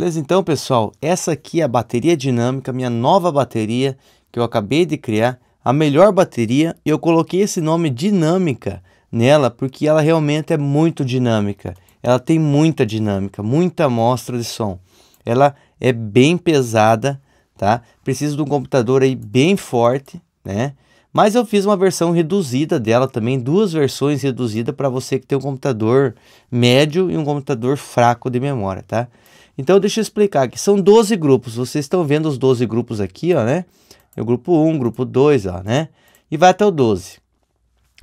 Beleza? Então, pessoal, essa aqui é a bateria dinâmica, minha nova bateria que eu acabei de criar, a melhor bateria. Eu coloquei esse nome dinâmica nela porque ela realmente é muito dinâmica. Ela tem muita dinâmica, muita amostra de som. Ela é bem pesada, tá? Precisa de um computador aí bem forte, né? Mas eu fiz uma versão reduzida dela também, duas versões reduzidas para você que tem um computador médio e um computador fraco de memória, tá? Então deixa eu explicar aqui, são 12 grupos, vocês estão vendo os 12 grupos aqui, ó, né? É o grupo 1, grupo 2, ó, né? E vai até o 12.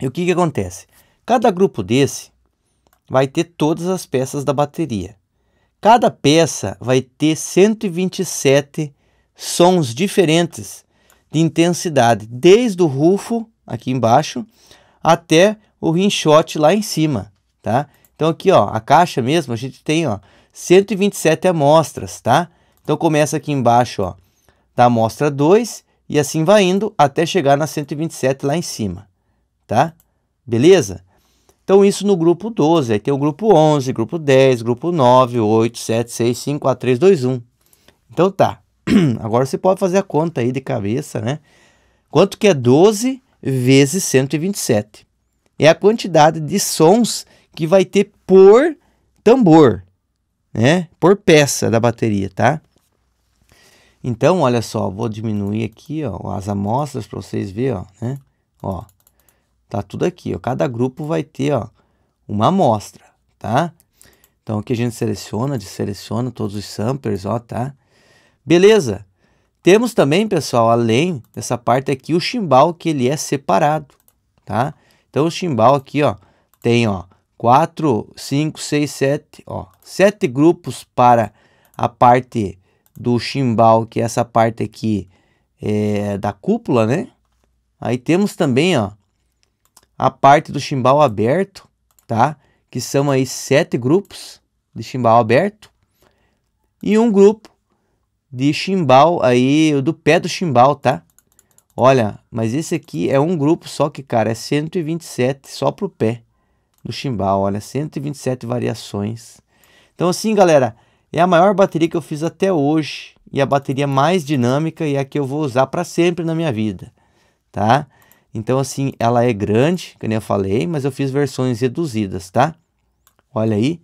E o que que acontece? Cada grupo desse vai ter todas as peças da bateria. Cada peça vai ter 127 sons diferentes de intensidade, desde o rufo aqui embaixo até o rinchote lá em cima, tá? Então aqui, ó, a caixa mesmo, a gente tem, ó, 127 amostras, tá? Então começa aqui embaixo, ó, da amostra 2 e assim vai indo até chegar na 127 lá em cima, tá? Beleza? Então isso no grupo 12, aí tem o grupo 11, grupo 10, grupo 9, 8, 7, 6, 5, 4, 3, 2, 1. Então tá. Agora você pode fazer a conta aí de cabeça, né? Quanto que é 12 vezes 127? É a quantidade de sons que vai ter por tambor, né? Por peça da bateria, tá? Então, olha só, vou diminuir aqui, ó, as amostras para vocês verem, ó, né? Ó, tá tudo aqui, ó. Cada grupo vai ter, ó, uma amostra, tá? Então, aqui a gente seleciona, deseleciona todos os samplers, ó, tá? Beleza. Temos também, pessoal, além dessa parte aqui, o chimbal que ele é separado, tá? Então, o chimbal aqui, ó, tem, ó, 4, 5, 6, 7, ó, 7 grupos para a parte do chimbal, que é essa parte aqui é, da cúpula, né? Aí temos também, ó, a parte do chimbal aberto, tá? Que são aí sete grupos de chimbal aberto e um grupo de chimbal aí, do pé do chimbal, tá? Olha, mas esse aqui é um grupo só que, cara, é 127 só pro pé do chimbal, olha, 127 variações. Então assim, galera, é a maior bateria que eu fiz até hoje e a bateria mais dinâmica e é a que eu vou usar para sempre na minha vida, tá? Então assim, ela é grande, como eu falei, mas eu fiz versões reduzidas, tá? Olha aí,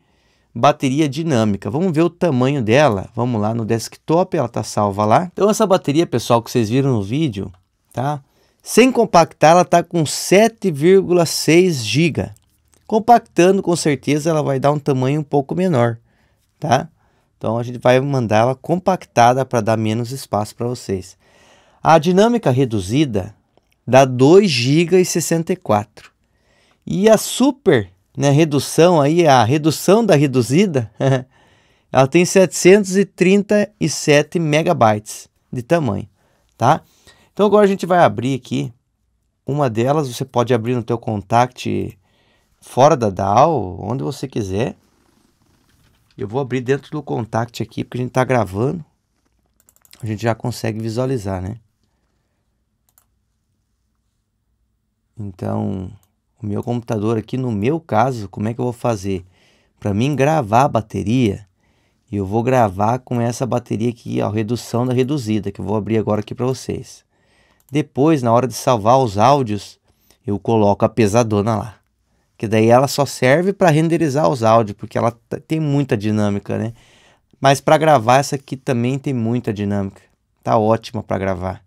bateria dinâmica. Vamos ver o tamanho dela. Vamos lá no desktop, ela está salva lá. Então essa bateria, pessoal, que vocês viram no vídeo, tá? Sem compactar, ela está com 7,6 GB. Compactando, com certeza, ela vai dar um tamanho um pouco menor, tá? Então a gente vai mandar ela compactada para dar menos espaço para vocês. A dinâmica reduzida dá 2,64 GB e E a super né, redução aí, a redução da reduzida, ela tem 737 megabytes de tamanho, tá? Então agora a gente vai abrir aqui uma delas, você pode abrir no teu contact fora da DAO, onde você quiser. Eu vou abrir dentro do contact aqui, porque a gente está gravando. A gente já consegue visualizar, né? Então, o meu computador aqui, no meu caso, como é que eu vou fazer? Para mim gravar a bateria, eu vou gravar com essa bateria aqui, a redução da reduzida, que eu vou abrir agora aqui para vocês. Depois, na hora de salvar os áudios, eu coloco a pesadona lá. Que daí ela só serve para renderizar os áudios, porque ela tem muita dinâmica, né? Mas para gravar essa aqui também tem muita dinâmica. Tá ótima para gravar.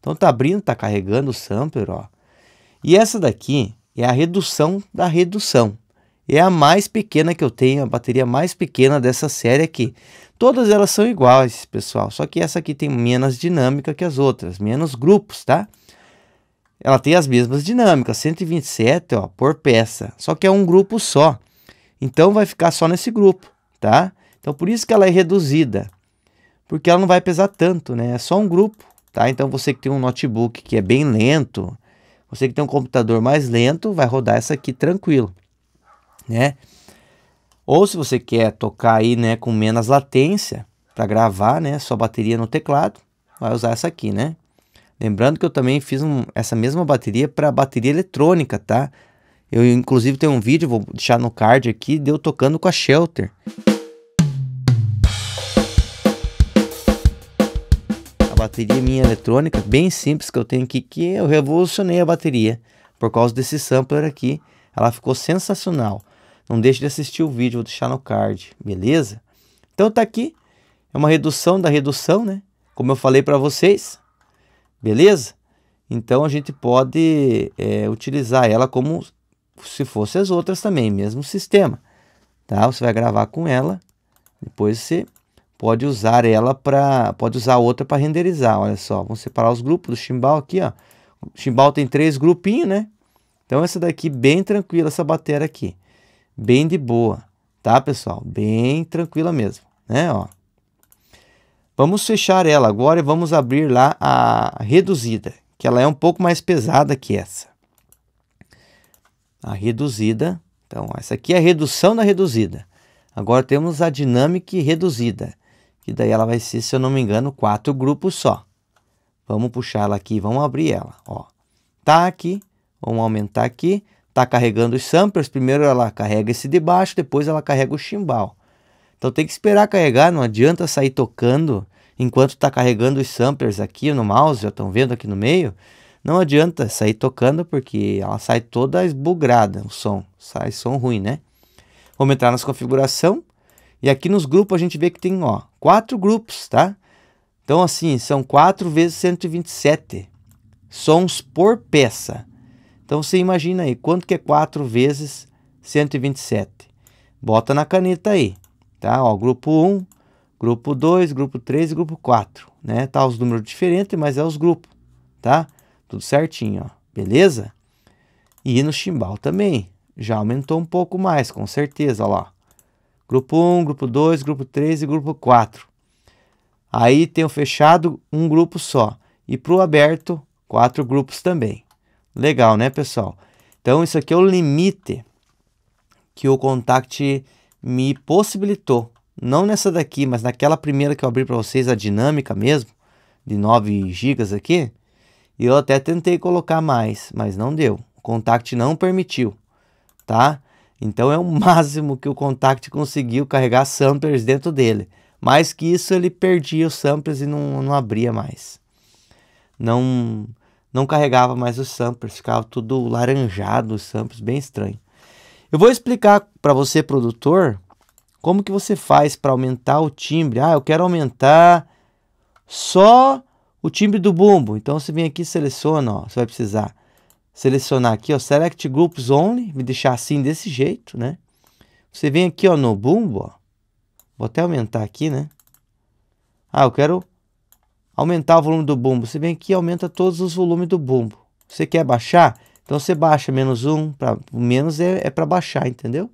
Então tá abrindo, tá carregando o sampler, ó. E essa daqui, é a redução da redução. É a mais pequena que eu tenho, a bateria mais pequena dessa série aqui. Todas elas são iguais, pessoal, só que essa aqui tem menos dinâmica que as outras, menos grupos, tá? Ela tem as mesmas dinâmicas, 127 ó, por peça, só que é um grupo só. Então vai ficar só nesse grupo, tá? Então por isso que ela é reduzida, porque ela não vai pesar tanto, né? É só um grupo, tá? Então você que tem um notebook que é bem lento, você que tem um computador mais lento, vai rodar essa aqui tranquilo, né? Ou se você quer tocar aí, né, com menos latência para gravar, né, sua bateria no teclado, vai usar essa aqui, né? Lembrando que eu também fiz um, essa mesma bateria para bateria eletrônica, tá? Eu inclusive tenho um vídeo, vou deixar no card aqui, deu tocando com a Shelter. bateria minha eletrônica, bem simples que eu tenho aqui, que eu revolucionei a bateria por causa desse sampler aqui. Ela ficou sensacional. Não deixe de assistir o vídeo, vou deixar no card, beleza? Então tá aqui, é uma redução da redução, né? Como eu falei para vocês, beleza? Então a gente pode é, utilizar ela como se fosse as outras também, mesmo sistema. Tá? Você vai gravar com ela, depois você pode usar ela para, pode usar outra para renderizar. Olha só, vamos separar os grupos do chimbal aqui, ó. O chimbal tem três grupinhos, né? Então essa daqui bem tranquila essa bateria aqui. Bem de boa, tá, pessoal? Bem tranquila mesmo, né, ó. Vamos fechar ela agora e vamos abrir lá a reduzida, que ela é um pouco mais pesada que essa. A reduzida, então essa aqui é a redução da reduzida. Agora temos a dinâmica reduzida que daí ela vai ser, se eu não me engano, quatro grupos só. Vamos puxar ela aqui, vamos abrir ela, ó. Tá aqui, vamos aumentar aqui, tá carregando os samplers, primeiro ela carrega esse de baixo, depois ela carrega o chimbal. Então tem que esperar carregar, não adianta sair tocando enquanto está carregando os samplers aqui no mouse, já estão vendo aqui no meio. Não adianta sair tocando porque ela sai toda esbugrada, o som, sai som ruim, né? Vamos entrar nas configurações, e aqui nos grupos a gente vê que tem, ó, quatro grupos, tá? Então, assim, são 4 vezes 127 sons por peça. Então, você imagina aí, quanto que é 4 vezes 127? Bota na caneta aí, tá? Ó, grupo 1, grupo 2, grupo 3 e grupo 4, né? Tá os números diferentes, mas é os grupos, tá? Tudo certinho, ó. Beleza? E no chimbal também. Já aumentou um pouco mais, com certeza, ó lá. Grupo 1, grupo 2, grupo 3 e grupo 4. Aí tem o fechado, um grupo só. E para o aberto, quatro grupos também. Legal, né, pessoal? Então, isso aqui é o limite que o Contact me possibilitou. Não nessa daqui, mas naquela primeira que eu abri para vocês, a dinâmica mesmo, de 9 GB aqui. E eu até tentei colocar mais, mas não deu. O Contact não permitiu, tá? Então é o máximo que o Contact conseguiu carregar samplers dentro dele. Mais que isso, ele perdia os samplers e não, não abria mais. Não não carregava mais os samplers, ficava tudo laranjado, os samplers, bem estranho. Eu vou explicar para você, produtor, como que você faz para aumentar o timbre. Ah, eu quero aumentar só o timbre do bumbo. Então você vem aqui e seleciona, ó, você vai precisar selecionar aqui, ó, Select Groups Only, me deixar assim desse jeito, né? Você vem aqui, ó, no Bumbo, ó. Vou até aumentar aqui, né? Ah, eu quero aumentar o volume do bumbo. Você vem aqui e aumenta todos os volumes do bumbo. Você quer baixar? Então você baixa menos um, pra, menos é, é para baixar, entendeu?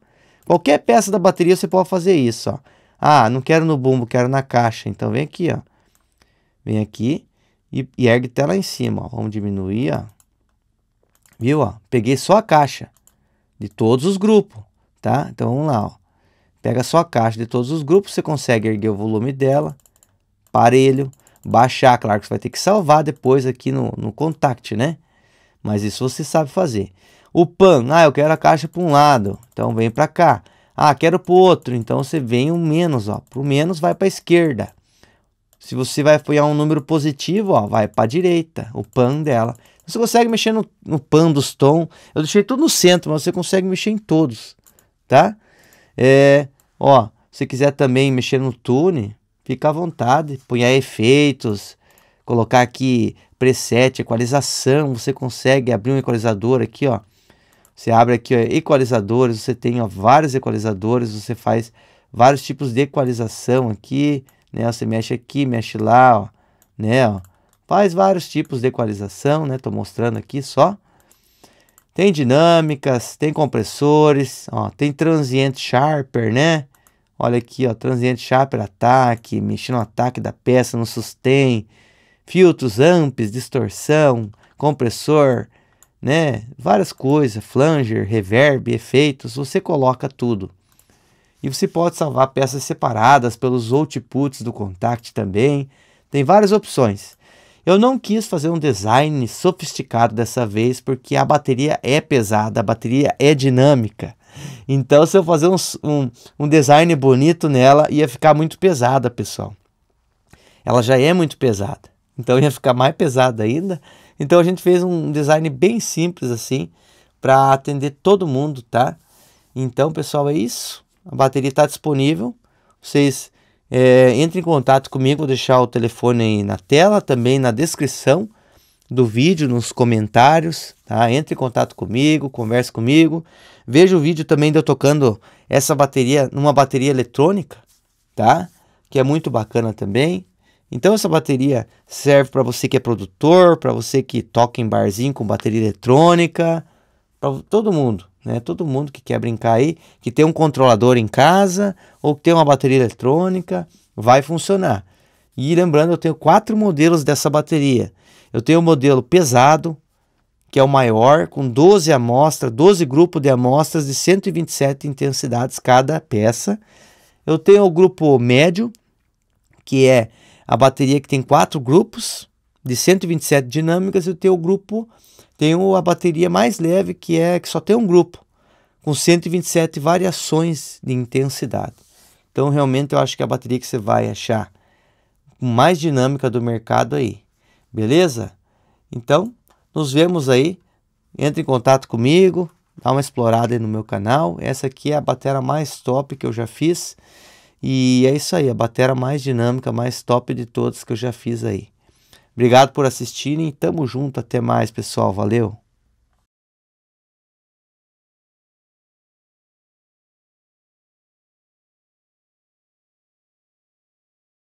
Qualquer peça da bateria você pode fazer isso, ó. Ah, não quero no bumbo, quero na caixa. Então vem aqui, ó. Vem aqui e, e ergue até lá em cima, ó. Vamos diminuir, ó. Viu? Ó, peguei só a caixa de todos os grupos, tá? Então vamos lá, ó. Pega só a caixa de todos os grupos, você consegue erguer o volume dela, parelho, baixar, claro que você vai ter que salvar depois aqui no, no contact, né? Mas isso você sabe fazer. O pan, ah, eu quero a caixa para um lado, então vem para cá. Ah, quero para o outro, então você vem o menos, ó. Para o menos vai para a esquerda. Se você vai apoiar um número positivo, ó, vai para a direita, o pan dela. Você consegue mexer no, no pan dos tom. Eu deixei tudo no centro, mas você consegue mexer em todos, tá? É, ó, se quiser também mexer no tune, fica à vontade. Punhar efeitos, colocar aqui preset, equalização. Você consegue abrir um equalizador aqui, ó. Você abre aqui ó, equalizadores, você tem ó, vários equalizadores, você faz vários tipos de equalização aqui, né? Você mexe aqui, mexe lá, ó, né? Ó. Faz vários tipos de equalização, né? Estou mostrando aqui só. Tem dinâmicas, tem compressores, ó, tem transient sharper, né? Olha aqui, ó, transient sharper ataque, mexendo no ataque da peça no sustain, filtros, amps, distorção, compressor, né? Várias coisas, flanger, reverb, efeitos, você coloca tudo. E você pode salvar peças separadas pelos outputs do contact também. Tem várias opções. Eu não quis fazer um design sofisticado dessa vez, porque a bateria é pesada, a bateria é dinâmica. Então, se eu fazer um, um, um design bonito nela, ia ficar muito pesada, pessoal. Ela já é muito pesada, então ia ficar mais pesada ainda. Então, a gente fez um design bem simples assim, para atender todo mundo, tá? Então, pessoal, é isso. A bateria está disponível. Vocês é, entre em contato comigo, vou deixar o telefone aí na tela, também na descrição do vídeo, nos comentários, tá? Entre em contato comigo, converse comigo. Veja o vídeo também de eu tocando essa bateria numa bateria eletrônica, tá? Que é muito bacana também. Então essa bateria serve para você que é produtor, para você que toca em barzinho com bateria eletrônica, para todo mundo. Né? Todo mundo que quer brincar aí, que tem um controlador em casa ou que tem uma bateria eletrônica, vai funcionar. E lembrando, eu tenho quatro modelos dessa bateria. Eu tenho o modelo pesado, que é o maior, com 12 amostras, 12 grupos de amostras de 127 intensidades cada peça. Eu tenho o grupo médio, que é a bateria que tem quatro grupos de 127 dinâmicas, e eu tenho o grupo tem a bateria mais leve, que é que só tem um grupo, com 127 variações de intensidade. Então, realmente, eu acho que é a bateria que você vai achar mais dinâmica do mercado aí. Beleza? Então, nos vemos aí. Entre em contato comigo, dá uma explorada aí no meu canal. Essa aqui é a batera mais top que eu já fiz. E é isso aí, a batera mais dinâmica, mais top de todas que eu já fiz aí. Obrigado por assistirem. Tamo junto. Até mais, pessoal. Valeu.